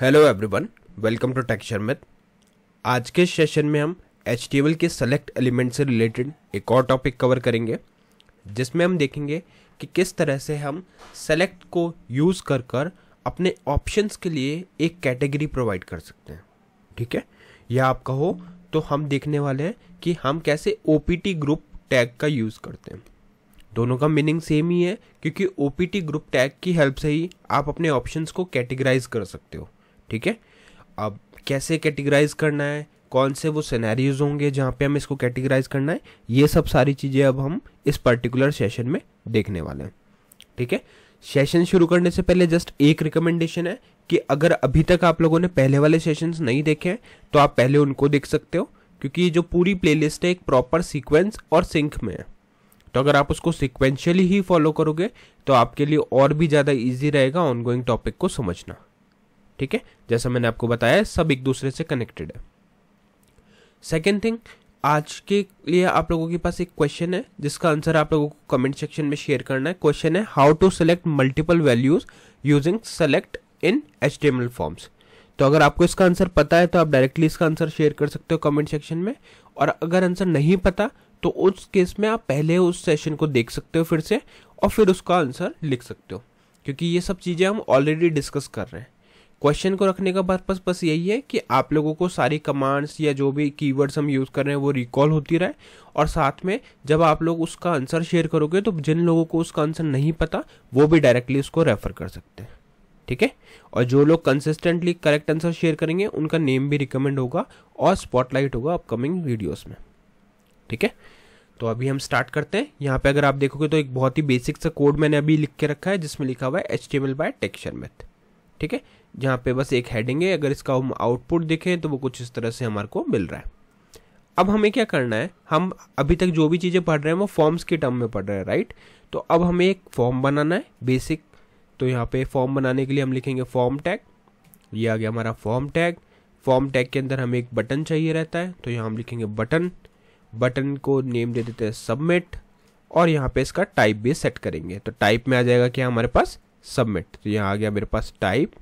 hello everyone welcome to टेक्चर शर्मित आज के सेशन में हम एच के सेलेक्ट एलिमेंट से रिलेटेड एक और टॉपिक कवर करेंगे जिसमें हम देखेंगे कि किस तरह से हम सेलेक्ट को यूज़ कर कर अपने ऑप्शंस के लिए एक कैटेगरी प्रोवाइड कर सकते हैं ठीक है या आप कहो तो हम देखने वाले हैं कि हम कैसे ओ ग्रुप टैग का यूज़ करते हैं दोनों का मीनिंग सेम ही है क्योंकि ओ ग्रुप टैग की हेल्प से ही आप अपने ऑप्शंस को कैटेगराइज कर सकते हो ठीक है अब कैसे कैटेगराइज करना है कौन से वो सिनेरियोज होंगे जहाँ पे हम इसको कैटेगराइज करना है ये सब सारी चीज़ें अब हम इस पर्टिकुलर सेशन में देखने वाले हैं ठीक है सेशन शुरू करने से पहले जस्ट एक रिकमेंडेशन है कि अगर अभी तक आप लोगों ने पहले वाले सेशंस नहीं देखे हैं तो आप पहले उनको देख सकते हो क्योंकि ये जो पूरी प्लेलिस्ट है एक प्रॉपर सीक्वेंस और सिंक में है तो अगर आप उसको सिक्वेंशियली ही फॉलो करोगे तो आपके लिए और भी ज़्यादा ईजी रहेगा ऑनगोइंग टॉपिक को समझना ठीक है जैसा मैंने आपको बताया सब एक दूसरे से कनेक्टेड है सेकेंड थिंग आज के लिए आप लोगों के पास एक क्वेश्चन है जिसका आंसर आप लोगों को कमेंट सेक्शन में शेयर करना है क्वेश्चन है how to select multiple values using select in H forms तो अगर आपको इसका आंसर पता है तो आप डायरेक्टली इसका आंसर शेयर कर सकते हो कमेंट सेक्शन में और अगर आंसर नहीं पता तो उस केस में आप पहले उस सेशन को देख सकते हो फिर से और फिर उसका आंसर लिख सकते हो क्योंकि ये सब चीज़ें हम ऑलरेडी डिस्कस कर रहे हैं क्वेश्चन को रखने का पर्पज बस यही है कि आप लोगों को सारी कमांड्स या जो भी कीवर्ड्स हम यूज़ कर रहे हैं वो रिकॉल होती रहे और साथ में जब आप लोग उसका आंसर शेयर करोगे तो जिन लोगों को उसका आंसर नहीं पता वो भी डायरेक्टली उसको रेफर कर सकते हैं ठीक है और जो लोग कंसिस्टेंटली करेक्ट आंसर शेयर करेंगे उनका नेम भी रिकमेंड होगा और स्पॉटलाइट होगा अपकमिंग वीडियोस में ठीक है तो अभी हम स्टार्ट करते हैं यहाँ पे अगर आप देखोगे तो एक बहुत ही बेसिक सा कोड मैंने अभी लिख के रखा है जिसमें लिखा हुआ है H T M L by टेक्सचर मेथ ठीक है जहाँ पे बस एक हेडिंग है अगर इसका हम आउटपुट देखें तो वो कुछ इस तरह से हमारे को मिल रहा है अब हमें क्या करना है हम अभी तक जो भी चीज़ें पढ़ रहे हैं वो फॉर्म्स के टर्म में पढ़ रहे हैं राइट तो अब हमें एक फॉर्म बनाना है बेसिक तो यहाँ पे फॉर्म बनाने के लिए हम लिखेंगे फॉर्म टैग ये आ गया हमारा फॉर्म टैग फॉर्म टैग के अंदर हमें एक बटन चाहिए रहता है तो यहाँ हम लिखेंगे बटन बटन को नेम दे देते हैं सबमिट और यहाँ पे इसका टाइप भी सेट करेंगे तो टाइप में आ जाएगा क्या हमारे पास सबमिट तो यहाँ आ गया मेरे पास टाइप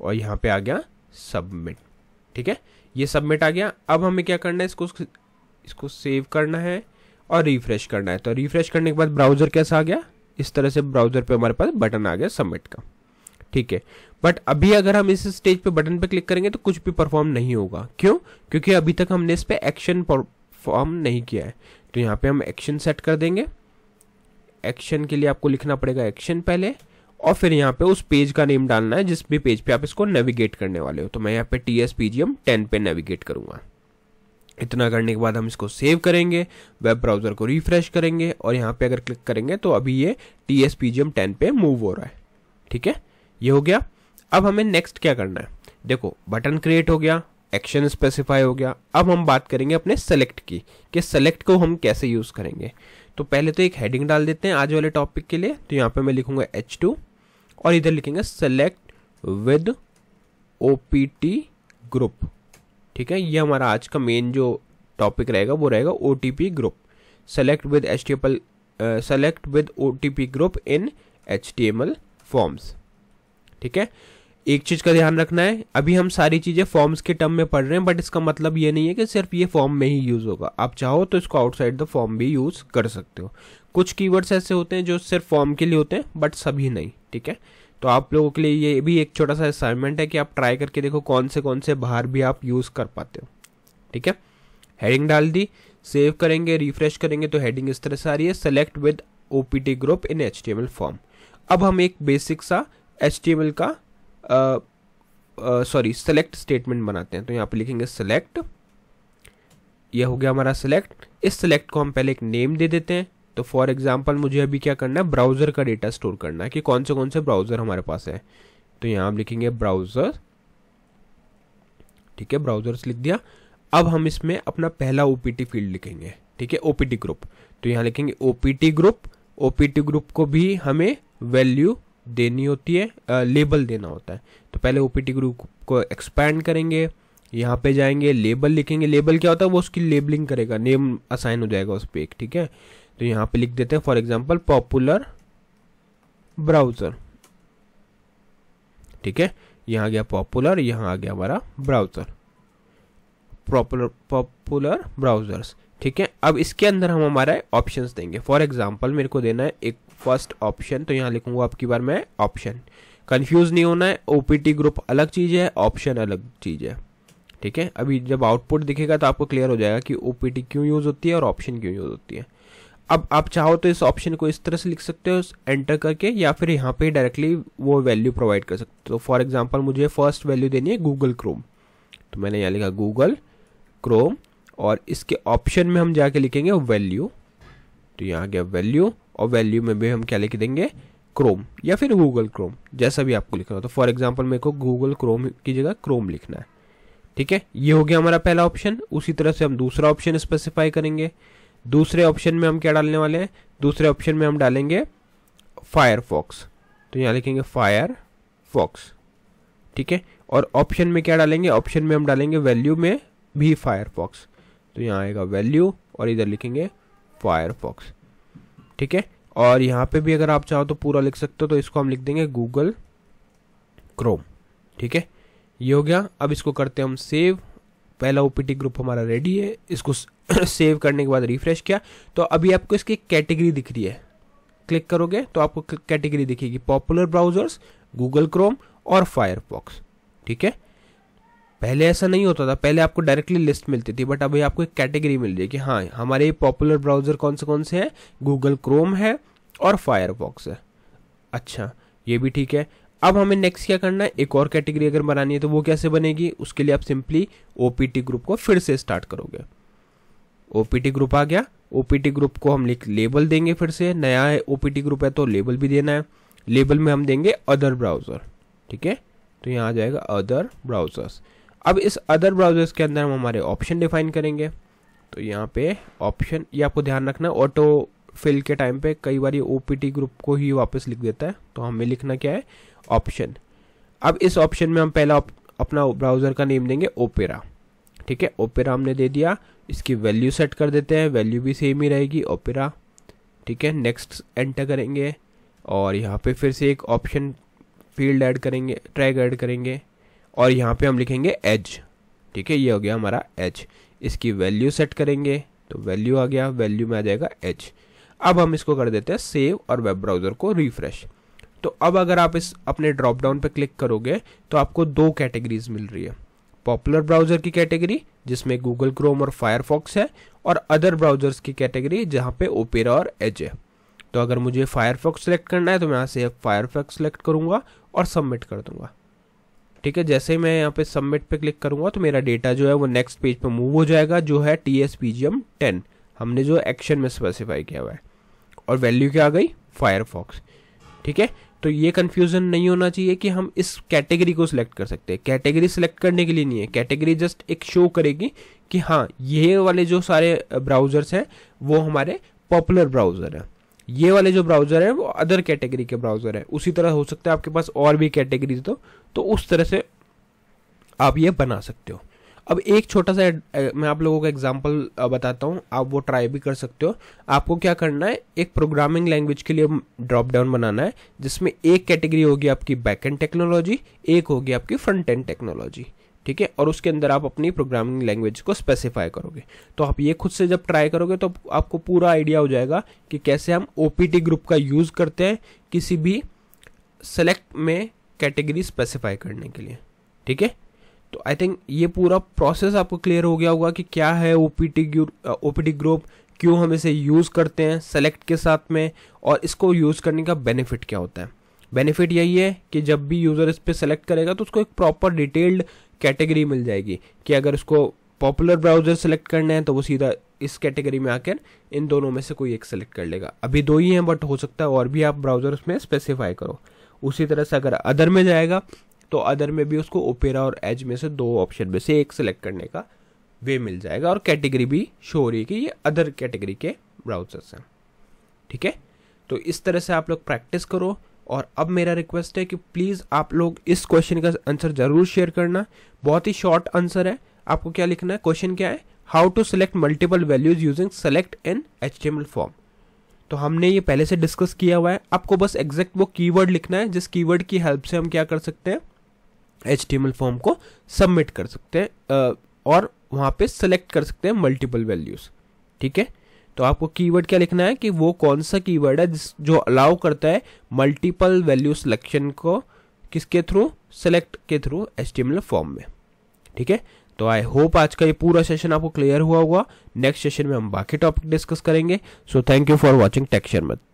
और यहाँ पे आ गया सबमिट ठीक है ये सबमिट आ गया अब हमें क्या करना है इसको इसको सेव करना है और रिफ्रेश करना है तो रिफ्रेश करने के बाद ब्राउज़र कैसा आ गया इस तरह से ब्राउज़र पे हमारे पास बटन आ गया सबमिट का ठीक है बट अभी अगर हम इस स्टेज पे बटन पे क्लिक करेंगे तो कुछ भी परफॉर्म नहीं होगा क्यों क्योंकि अभी तक हमने इस पर एक्शन परफॉर्म नहीं किया है तो यहाँ पे हम एक्शन सेट कर देंगे एक्शन के लिए आपको लिखना पड़ेगा एक्शन पहले और फिर यहाँ पे उस पेज का नेम डालना है जिस भी पेज पे आप इसको नेविगेट करने वाले हो तो मैं यहाँ पे T S P G M ten पे नेविगेट करूँगा इतना करने के बाद हम इसको सेव करेंगे वेब ब्राउज़र को रिफ्रेश करेंगे और यहाँ पे अगर क्लिक करेंगे तो अभी ये T S P G M ten पे मूव हो रहा है ठीक है ये हो गया अब हमें नेक्स्ट क्या करना है देखो बटन क्रिएट हो गया एक्शन स्पेसिफाई हो गया अब हम बात करेंगे अपने सेलेक्ट की कि सेलेक्ट को हम कैसे यूज़ करेंगे तो पहले तो एक हेडिंग डाल देते हैं आज वाले टॉपिक के लिए तो यहाँ पे मैं लिखूंगा एच टू और इधर लिखेंगे सेलेक्ट विद ओ ग्रुप ठीक है ये हमारा आज का मेन जो टॉपिक रहेगा वो रहेगा O group select with H T L select with O group in H T M L forms ठीक है एक चीज़ का ध्यान रखना है अभी हम सारी चीज़ें फॉर्म्स के टर्म में पढ़ रहे हैं बट इसका मतलब ये नहीं है कि सिर्फ ये फॉर्म में ही यूज़ होगा आप चाहो तो इसको आउटसाइड द फॉर्म भी यूज़ कर सकते हो कुछ कीवर्ड्स ऐसे होते हैं जो सिर्फ फॉर्म के लिए होते हैं बट सभी नहीं ठीक है तो आप लोगों के लिए ये भी एक छोटा सा असाइनमेंट है कि आप ट्राई करके देखो कौन से कौन से बाहर भी आप यूज़ कर पाते हो ठीक है हेडिंग डाल दी सेव करेंगे रिफ्रेश करेंगे तो हेडिंग इस तरह से आ रही है select with O group in H form अब हम एक बेसिक सा एच का सॉरी सेलेक्ट स्टेटमेंट बनाते हैं तो यहाँ पे लिखेंगे सेलेक्ट यह हो गया हमारा सेलेक्ट इस सेलेक्ट को हम पहले एक नेम दे देते हैं तो फॉर एग्जाम्पल मुझे अभी क्या करना है ब्राउज़र का डेटा स्टोर करना है कि कौन से कौन से ब्राउज़र हमारे पास है तो यहाँ हम लिखेंगे ब्राउज़र ठीक है ब्राउजर लिख दिया अब हम इसमें अपना पहला ओपीटी फील्ड लिखेंगे ठीक है ओपीटी ग्रुप तो यहाँ लिखेंगे ओपीटी ग्रुप ओपीटी ग्रुप को भी हमें वैल्यू देनी होती है आ, लेबल देना होता है तो पहले ओपीटी ग्रुप को एक्सपैंड करेंगे यहाँ पे जाएंगे लेबल लिखेंगे लेबल क्या होता है वो उसकी लेबलिंग करेगा नेम असाइन हो जाएगा उस पर एक ठीक है तो यहां पे लिख देते हैं फॉर एग्जाम्पल पॉपुलर ब्राउजर ठीक है यहां आ गया पॉपुलर यहां आ गया हमारा ब्राउजर पॉपुलर पॉपुलर ब्राउजर्स ठीक है अब इसके अंदर हम हमारा ऑप्शन देंगे फॉर एग्जाम्पल मेरे को देना है एक फर्स्ट ऑप्शन तो यहां लिखूंगा आपकी बार मैं ऑप्शन कंफ्यूज नहीं होना है ओपीटी ग्रुप अलग चीज़ है ऑप्शन अलग चीज़ है ठीक है अभी जब आउटपुट दिखेगा तो आपको क्लियर हो जाएगा कि ओपीटी क्यों यूज़ होती है और ऑप्शन क्यों यूज़ होती है अब आप चाहो तो इस ऑप्शन को इस तरह से लिख सकते हो एंटर करके या फिर यहाँ पे डायरेक्टली वो वैल्यू प्रोवाइड कर सकते हो तो फॉर एग्जांपल मुझे फर्स्ट वैल्यू देनी है गूगल क्रोम तो मैंने यहाँ लिखा गूगल क्रोम और इसके ऑप्शन में हम जाके लिखेंगे वैल्यू तो यहाँ गया वैल्यू और वैल्यू में भी हम क्या लिख देंगे क्रोम या फिर गूगल क्रोम जैसा भी आपको लिखना हो तो फॉर एग्जाम्पल मेरे को गूगल क्रोम की जगह क्रोम लिखना है ठीक है ये हो गया हमारा पहला ऑप्शन उसी तरह से हम दूसरा ऑप्शन स्पेसिफाई करेंगे दूसरे ऑप्शन में हम क्या डालने वाले हैं दूसरे ऑप्शन में हम डालेंगे फायरफॉक्स तो यहाँ लिखेंगे फायर फॉक्स ठीक है और ऑप्शन में क्या डालेंगे ऑप्शन में हम डालेंगे वैल्यू में भी फायरफॉक्स तो यहाँ आएगा वैल्यू और इधर लिखेंगे फायरफॉक्स ठीक है और यहाँ पे भी अगर आप चाहो तो पूरा लिख सकते हो तो इसको हम लिख देंगे गूगल क्रोम ठीक है ये हो गया अब इसको करते हैं हम सेव पहला ओ ग्रुप हमारा रेडी है इसको सेव करने के बाद रिफ्रेश किया तो अभी आपको इसकी कैटेगरी दिख रही है क्लिक करोगे तो आपको कैटेगरी दिखेगी पॉपुलर ब्राउजर्स गूगल क्रोम और फायरफॉक्स ठीक है पहले ऐसा नहीं होता था पहले आपको डायरेक्टली लिस्ट मिलती थी बट अभी आपको एक कैटेगरी मिल रही है कि हाँ हमारे पॉपुलर ब्राउजर कौन से कौन से हैं गूगल क्रोम है और फायरफॉक्स है अच्छा ये भी ठीक है अब हमें नेक्स्ट क्या करना है एक और कैटेगरी अगर बनानी है तो वो कैसे बनेगी उसके लिए आप सिंपली ओपीटी ग्रुप को फिर से स्टार्ट करोगे ओपीटी ग्रुप आ गया ओपीटी ग्रुप को हम लिख लेबल देंगे फिर से नया है ओपीटी ग्रुप है तो लेबल भी देना है लेबल में हम देंगे अदर ब्राउजर ठीक है तो यहाँ आ जाएगा अदर ब्राउजर्स अब इस अदर ब्राउजर्स के अंदर हम हमारे ऑप्शन डिफाइन करेंगे तो यहाँ पे ऑप्शन ये आपको ध्यान रखना ऑटो फिल के टाइम पे कई बार ये ओ ग्रुप को ही वापस लिख देता है तो हमें लिखना क्या है ऑप्शन अब इस ऑप्शन में हम पहला अप, अपना ब्राउज़र का नेम देंगे ओपेरा ठीक है ओपेरा हमने दे दिया इसकी वैल्यू सेट कर देते हैं वैल्यू भी सेम ही रहेगी ओपेरा ठीक है नेक्स्ट एंटर करेंगे और यहाँ पे फिर से एक ऑप्शन फील्ड ऐड करेंगे ट्रैक ऐड करेंगे और यहाँ पे हम लिखेंगे एज ठीक है ये हो गया हमारा एच इसकी वैल्यू सेट करेंगे तो वैल्यू आ गया वैल्यू में आ जाएगा एच अब हम इसको कर देते हैं सेव और वेब ब्राउजर को रिफ्रेश तो अब अगर आप इस अपने ड्रॉप डाउन पर क्लिक करोगे तो आपको दो कैटेगरीज मिल रही है पॉपुलर ब्राउजर की कैटेगरी जिसमें गूगल क्रोम और फायरफॉक्स है और अदर ब्राउजर्स की कैटेगरी जहाँ पे ओपेरा और एज है तो अगर मुझे फायरफॉक्स सेलेक्ट करना है तो मैं यहाँ से फायरफॉक्स सेलेक्ट करूँगा और सबमिट कर दूँगा ठीक है जैसे ही मैं यहाँ पे सबमिट पे क्लिक करूँगा तो मेरा डेटा जो है वो नेक्स्ट पेज पर मूव हो जाएगा जो है टी एस टेन हमने जो एक्शन में स्पेसिफाई किया हुआ है और वैल्यू क्या आ गई फायरफॉक्स ठीक है तो ये कन्फ्यूज़न नहीं होना चाहिए कि हम इस कैटेगरी को सिलेक्ट कर सकते हैं कैटेगरी सिलेक्ट करने के लिए नहीं है कैटेगरी जस्ट एक शो करेगी कि हाँ ये वाले जो सारे ब्राउज़र्स हैं वो हमारे पॉपुलर ब्राउज़र हैं ये वाले जो ब्राउज़र हैं वो अदर कैटेगरी के ब्राउज़र हैं उसी तरह हो सकता है आपके पास और भी कैटेगरीज तो, तो उस तरह से आप ये बना सकते हो अब एक छोटा सा मैं आप लोगों का एग्जाम्पल बताता हूँ आप वो ट्राई भी कर सकते हो आपको क्या करना है एक प्रोग्रामिंग लैंग्वेज के लिए ड्रॉप डाउन बनाना है जिसमें एक कैटेगरी होगी आपकी बैक एंड टेक्नोलॉजी एक होगी आपकी फ्रंट एंड टेक्नोलॉजी ठीक है और उसके अंदर आप अपनी प्रोग्रामिंग लैंग्वेज को स्पेसिफाई करोगे तो आप ये खुद से जब ट्राई करोगे तो आपको पूरा आइडिया हो जाएगा कि कैसे हम ओ ग्रुप का यूज़ करते हैं किसी भी सेलेक्ट में कैटेगरी स्पेसिफाई करने के लिए ठीक है तो आई थिंक ये पूरा प्रोसेस आपको क्लियर हो गया होगा कि क्या है O P T O P T group क्यों हम इसे यूज़ करते हैं सेलेक्ट के साथ में और इसको यूज़ करने का बेनिफिट क्या होता है बेनिफिट यही है कि जब भी यूज़र इस पर सेलेक्ट करेगा तो उसको एक प्रॉपर डिटेल्ड कैटेगरी मिल जाएगी कि अगर उसको पॉपुलर ब्राउज़र सेलेक्ट करना है तो वो सीधा इस कैटेगरी में आकर इन दोनों में से कोई एक सेलेक्ट कर लेगा अभी दो ही हैं बट हो सकता है और भी आप ब्राउज़र उसमें स्पेसिफाई करो उसी तरह से अगर अदर में जाएगा तो अदर में भी उसको ओपेरा और एज में से दो ऑप्शन में से एक सेलेक्ट करने का वे मिल जाएगा और कैटेगरी भी शो हो रही है कि ये अदर कैटेगरी के ब्राउजर्स हैं ठीक है तो इस तरह से आप लोग प्रैक्टिस करो और अब मेरा रिक्वेस्ट है कि प्लीज़ आप लोग इस क्वेश्चन का आंसर ज़रूर शेयर करना बहुत ही शॉर्ट आंसर है आपको क्या लिखना है क्वेश्चन क्या है how to select multiple values using select in H form तो हमने ये पहले से डिस्कस किया हुआ है आपको बस एग्जैक्ट वो कीवर्ड लिखना है जिस कीवर्ड की हेल्प से हम क्या कर सकते हैं एच फॉर्म को सबमिट कर सकते हैं और वहाँ पे सेलेक्ट कर सकते हैं मल्टीपल वैल्यूज़ ठीक है तो आपको कीवर्ड क्या लिखना है कि वो कौन सा कीवर्ड है जिस जो अलाउ करता है मल्टीपल वैल्यू सिलेक्शन को किसके थ्रू सेलेक्ट के थ्रू एच फॉर्म में ठीक है तो आई होप आज का ये पूरा सेशन आपको क्लियर हुआ होगा नेक्स्ट सेशन में हम बाकी टॉपिक डिस्कस करेंगे so thank you for watching टेक्शन मत